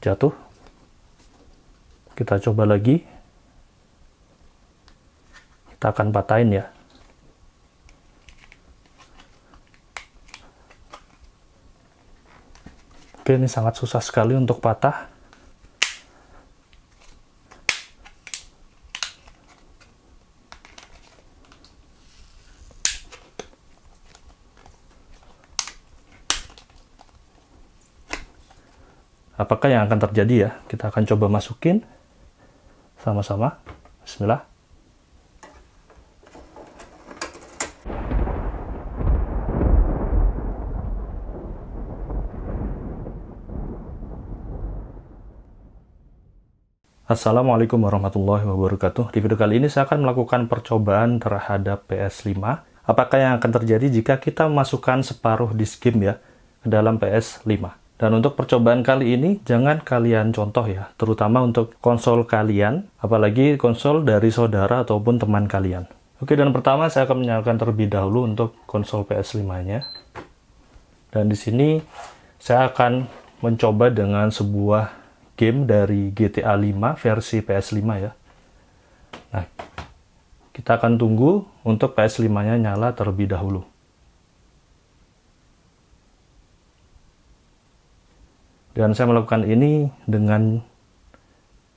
jatuh kita coba lagi kita akan patahin ya oke ini sangat susah sekali untuk patah apakah yang akan terjadi ya kita akan coba masukin sama-sama bismillah Assalamualaikum warahmatullahi wabarakatuh. Di video kali ini saya akan melakukan percobaan terhadap PS5. Apakah yang akan terjadi jika kita masukkan separuh disk game ya ke dalam PS5? Dan untuk percobaan kali ini, jangan kalian contoh ya, terutama untuk konsol kalian, apalagi konsol dari saudara ataupun teman kalian. Oke, dan pertama saya akan menyalakan terlebih dahulu untuk konsol PS5-nya. Dan di sini saya akan mencoba dengan sebuah game dari GTA 5 versi PS5 ya. Nah, kita akan tunggu untuk PS5-nya nyala terlebih dahulu. Dan saya melakukan ini dengan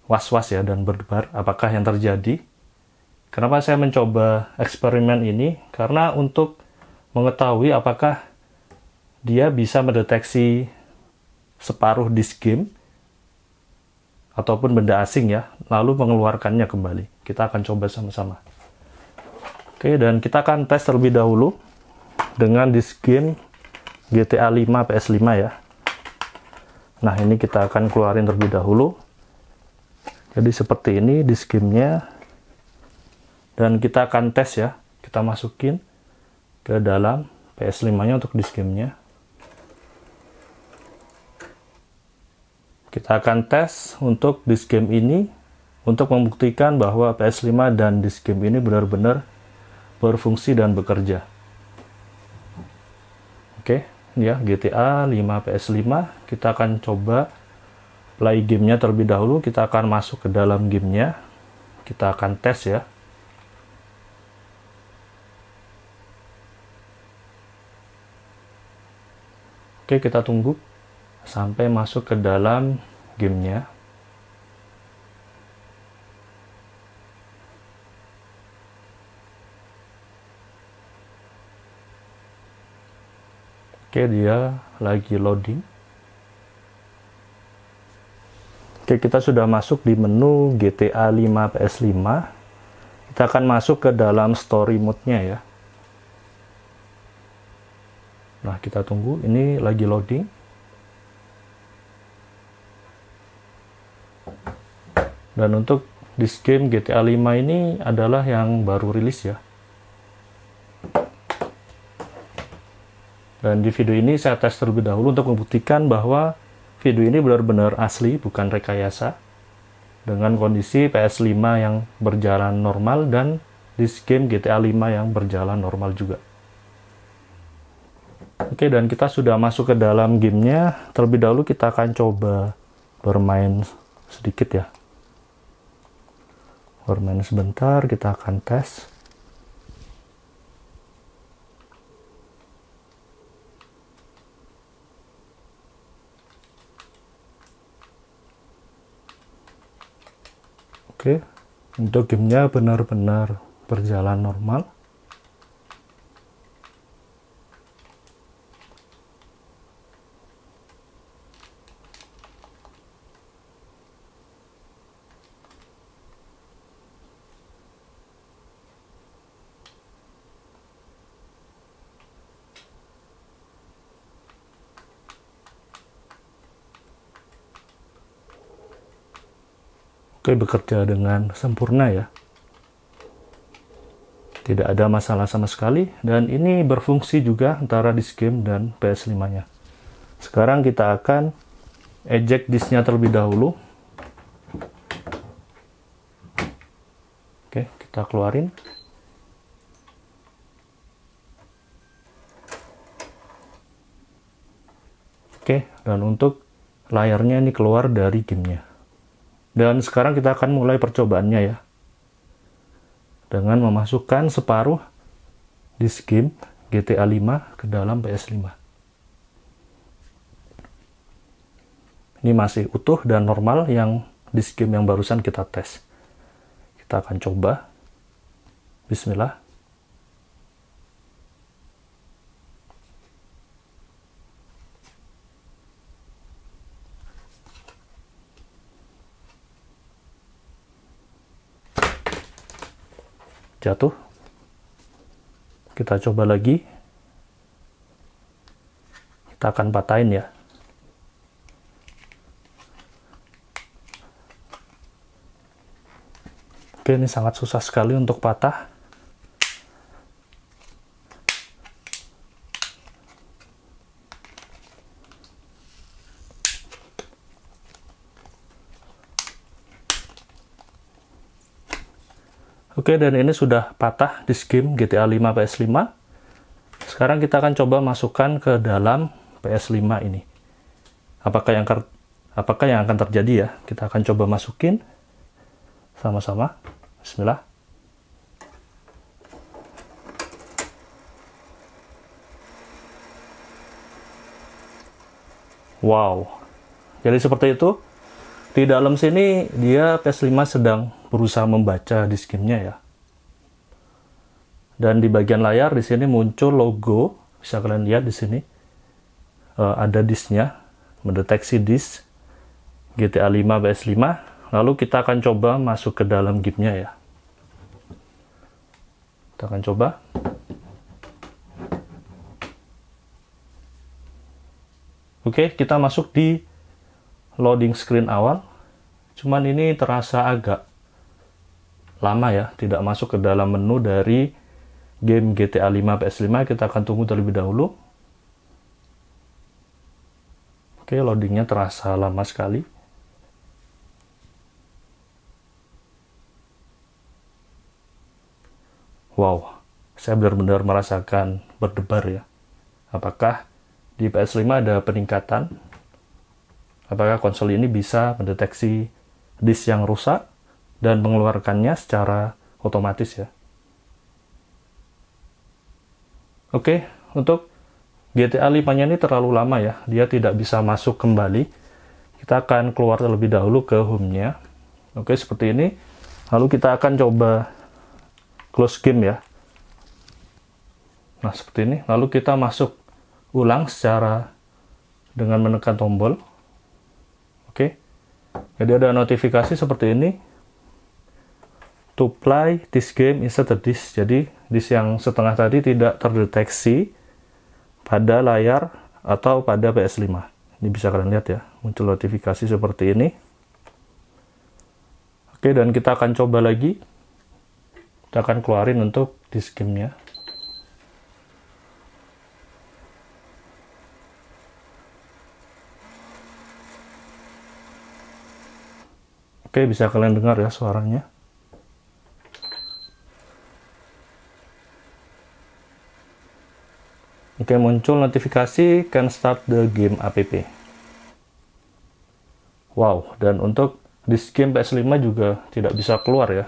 was-was ya dan berdebar apakah yang terjadi. Kenapa saya mencoba eksperimen ini? Karena untuk mengetahui apakah dia bisa mendeteksi separuh disk game ataupun benda asing ya, lalu mengeluarkannya kembali. Kita akan coba sama-sama. Oke, dan kita akan tes terlebih dahulu dengan disk game GTA 5 PS5 ya nah ini kita akan keluarin terlebih dahulu jadi seperti ini diskimnya dan kita akan tes ya kita masukin ke dalam PS5 nya untuk diskimnya kita akan tes untuk di skim ini untuk membuktikan bahwa PS5 dan di skim ini benar-benar berfungsi dan bekerja oke okay ya GTA 5 PS5 kita akan coba play gamenya terlebih dahulu kita akan masuk ke dalam gamenya kita akan tes ya Oke kita tunggu sampai masuk ke dalam gamenya Oke, dia lagi loading. Oke, kita sudah masuk di menu GTA 5 PS5. Kita akan masuk ke dalam story mode-nya ya. Nah, kita tunggu. Ini lagi loading. Dan untuk di game GTA 5 ini adalah yang baru rilis ya. Dan di video ini saya tes terlebih dahulu untuk membuktikan bahwa video ini benar-benar asli, bukan rekayasa. Dengan kondisi PS5 yang berjalan normal dan di game GTA 5 yang berjalan normal juga. Oke, dan kita sudah masuk ke dalam gamenya. Terlebih dahulu kita akan coba bermain sedikit ya. Bermain sebentar, kita akan tes. oke untuk gamenya benar-benar berjalan normal Oke, bekerja dengan sempurna ya. Tidak ada masalah sama sekali dan ini berfungsi juga antara disk game dan PS5-nya. Sekarang kita akan eject disknya terlebih dahulu. Oke, kita keluarin. Oke, dan untuk layarnya ini keluar dari gamenya. Dan sekarang kita akan mulai percobaannya ya. Dengan memasukkan separuh disk game GTA 5 ke dalam PS5. Ini masih utuh dan normal yang disk game yang barusan kita tes. Kita akan coba. Bismillah. jatuh kita coba lagi kita akan patahin ya oke ini sangat susah sekali untuk patah Oke, dan ini sudah patah di game GTA 5 PS5. Sekarang kita akan coba masukkan ke dalam PS5 ini. Apakah yang apakah yang akan terjadi ya? Kita akan coba masukin sama-sama. Bismillah. Wow. Jadi seperti itu. Di dalam sini dia PS5 sedang berusaha membaca disk gamenya ya. Dan di bagian layar di sini muncul logo, bisa kalian lihat di sini. Uh, ada disknya, mendeteksi disk GTA 5 PS5. Lalu kita akan coba masuk ke dalam gamenya ya. Kita akan coba. Oke, kita masuk di loading screen awal cuman ini terasa agak lama ya tidak masuk ke dalam menu dari game GTA 5 PS5 kita akan tunggu terlebih dahulu oke loadingnya terasa lama sekali wow saya benar-benar merasakan berdebar ya apakah di PS5 ada peningkatan Apakah konsol ini bisa mendeteksi disk yang rusak dan mengeluarkannya secara otomatis ya. Oke, untuk GTA 5-nya ini terlalu lama ya. Dia tidak bisa masuk kembali. Kita akan keluar terlebih dahulu ke home-nya. Oke, seperti ini. Lalu kita akan coba close game ya. Nah, seperti ini. Lalu kita masuk ulang secara dengan menekan tombol jadi ada notifikasi seperti ini to play this game instead of this jadi disk yang setengah tadi tidak terdeteksi pada layar atau pada PS5 ini bisa kalian lihat ya muncul notifikasi seperti ini oke dan kita akan coba lagi kita akan keluarin untuk disk gamenya Oke, bisa kalian dengar ya suaranya. Oke, muncul notifikasi can start the game app. Wow, dan untuk di game PS5 juga tidak bisa keluar ya.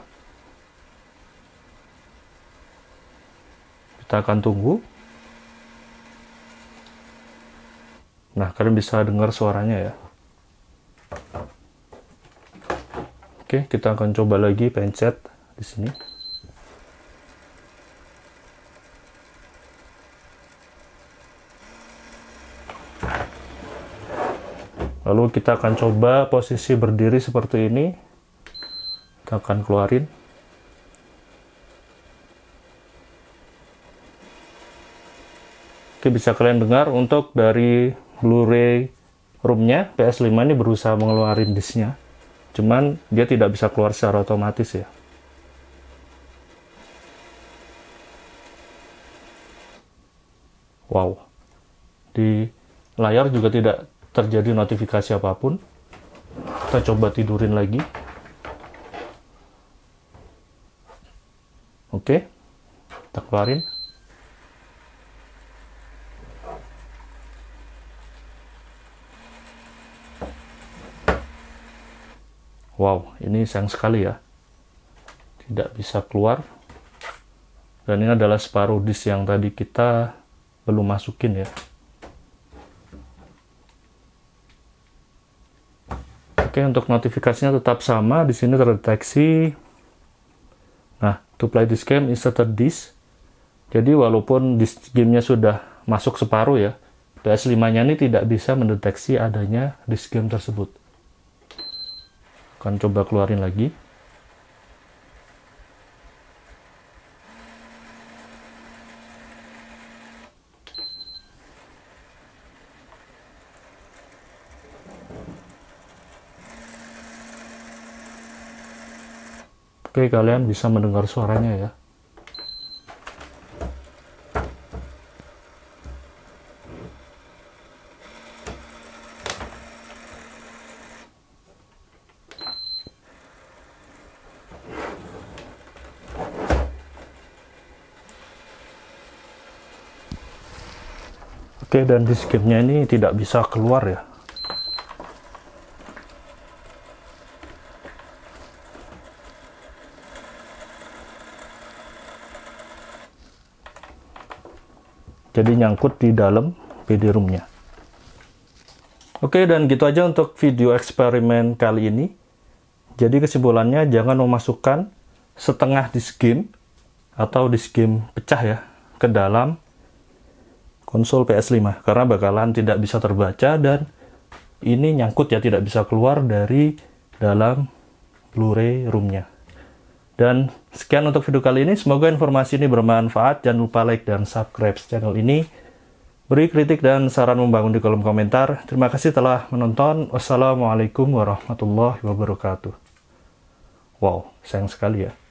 Kita akan tunggu. Nah, kalian bisa dengar suaranya ya. Oke, kita akan coba lagi pencet di sini. Lalu kita akan coba posisi berdiri seperti ini. Kita akan keluarin. Oke, bisa kalian dengar untuk dari Blu-ray room-nya, PS5 ini berusaha mengeluarkan disk-nya. Cuman dia tidak bisa keluar secara otomatis ya. Wow. Di layar juga tidak terjadi notifikasi apapun. Kita coba tidurin lagi. Oke. Kita keluarin. Wow, ini sayang sekali ya. Tidak bisa keluar. Dan ini adalah separuh disk yang tadi kita belum masukin ya. Oke, untuk notifikasinya tetap sama. Di sini terdeteksi. Nah, to play this game inserted disk. Jadi walaupun disk gamenya sudah masuk separuh ya, PS5-nya ini tidak bisa mendeteksi adanya disk game tersebut akan coba keluarin lagi Oke, kalian bisa mendengar suaranya ya. Oke, dan di skipnya ini tidak bisa keluar ya. Jadi nyangkut di dalam PD roomnya. Oke, dan gitu aja untuk video eksperimen kali ini. Jadi kesimpulannya jangan memasukkan setengah disk game atau disk game pecah ya ke dalam konsol PS5 karena bakalan tidak bisa terbaca dan ini nyangkut ya tidak bisa keluar dari dalam Blu-ray roomnya. Dan sekian untuk video kali ini. Semoga informasi ini bermanfaat. Jangan lupa like dan subscribe channel ini. Beri kritik dan saran membangun di kolom komentar. Terima kasih telah menonton. Wassalamualaikum warahmatullahi wabarakatuh. Wow, sayang sekali ya.